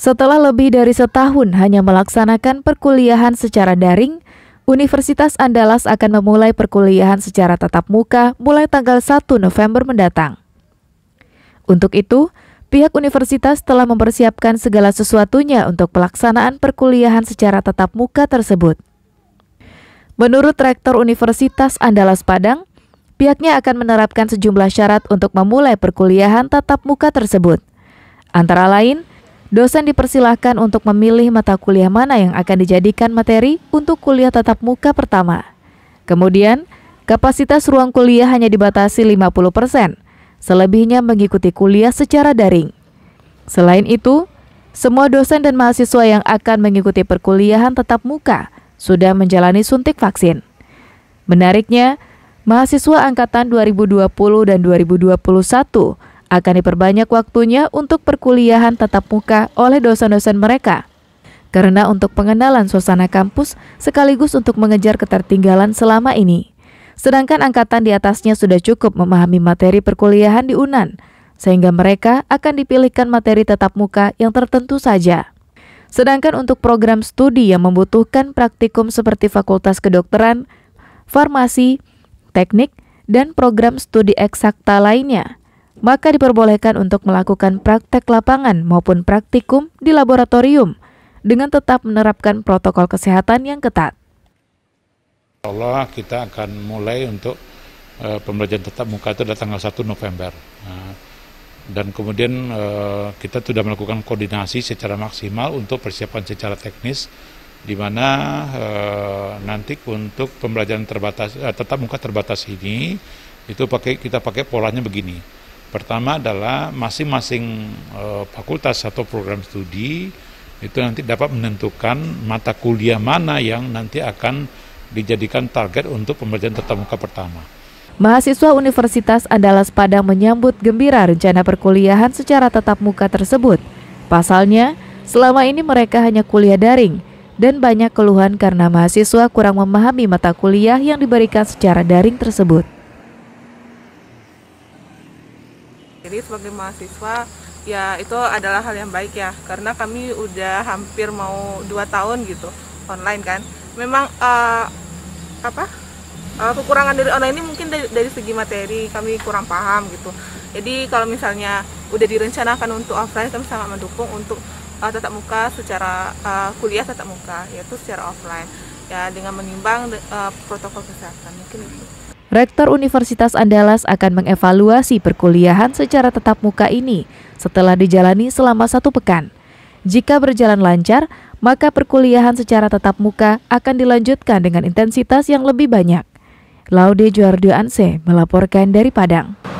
Setelah lebih dari setahun hanya melaksanakan perkuliahan secara daring, Universitas Andalas akan memulai perkuliahan secara tatap muka mulai tanggal 1 November mendatang. Untuk itu, pihak universitas telah mempersiapkan segala sesuatunya untuk pelaksanaan perkuliahan secara tatap muka tersebut. Menurut Rektor Universitas Andalas Padang, pihaknya akan menerapkan sejumlah syarat untuk memulai perkuliahan tatap muka tersebut. Antara lain, Dosen dipersilahkan untuk memilih mata kuliah mana yang akan dijadikan materi untuk kuliah tatap muka pertama. Kemudian, kapasitas ruang kuliah hanya dibatasi 50%, persen. selebihnya mengikuti kuliah secara daring. Selain itu, semua dosen dan mahasiswa yang akan mengikuti perkuliahan tetap muka sudah menjalani suntik vaksin. Menariknya, mahasiswa angkatan 2020 dan 2021 akan diperbanyak waktunya untuk perkuliahan tatap muka oleh dosen-dosen mereka. Karena untuk pengenalan suasana kampus sekaligus untuk mengejar ketertinggalan selama ini. Sedangkan angkatan di atasnya sudah cukup memahami materi perkuliahan di UNAN, sehingga mereka akan dipilihkan materi tatap muka yang tertentu saja. Sedangkan untuk program studi yang membutuhkan praktikum seperti Fakultas Kedokteran, Farmasi, Teknik, dan program studi eksakta lainnya – maka diperbolehkan untuk melakukan praktek lapangan maupun praktikum di laboratorium dengan tetap menerapkan protokol kesehatan yang ketat. Allah kita akan mulai untuk uh, pembelajaran tetap muka itu dari tanggal 1 November. Nah, dan kemudian uh, kita sudah melakukan koordinasi secara maksimal untuk persiapan secara teknis di mana uh, nanti untuk pembelajaran terbatas tetap muka terbatas ini itu pakai kita pakai polanya begini Pertama adalah masing-masing e, fakultas atau program studi itu nanti dapat menentukan mata kuliah mana yang nanti akan dijadikan target untuk pembelajaran tatap muka pertama. Mahasiswa Universitas Andalas Padang menyambut gembira rencana perkuliahan secara tatap muka tersebut. Pasalnya, selama ini mereka hanya kuliah daring dan banyak keluhan karena mahasiswa kurang memahami mata kuliah yang diberikan secara daring tersebut. Jadi sebagai mahasiswa ya itu adalah hal yang baik ya karena kami udah hampir mau dua tahun gitu online kan. Memang uh, apa uh, kekurangan dari online ini mungkin dari, dari segi materi kami kurang paham gitu. Jadi kalau misalnya udah direncanakan untuk offline kami sangat mendukung untuk uh, tatap muka secara uh, kuliah tatap muka yaitu secara offline ya dengan menimbang uh, protokol kesehatan mungkin itu. Rektor Universitas Andalas akan mengevaluasi perkuliahan secara tetap muka ini setelah dijalani selama satu pekan. Jika berjalan lancar, maka perkuliahan secara tetap muka akan dilanjutkan dengan intensitas yang lebih banyak. Laude Juardo Anse melaporkan dari Padang.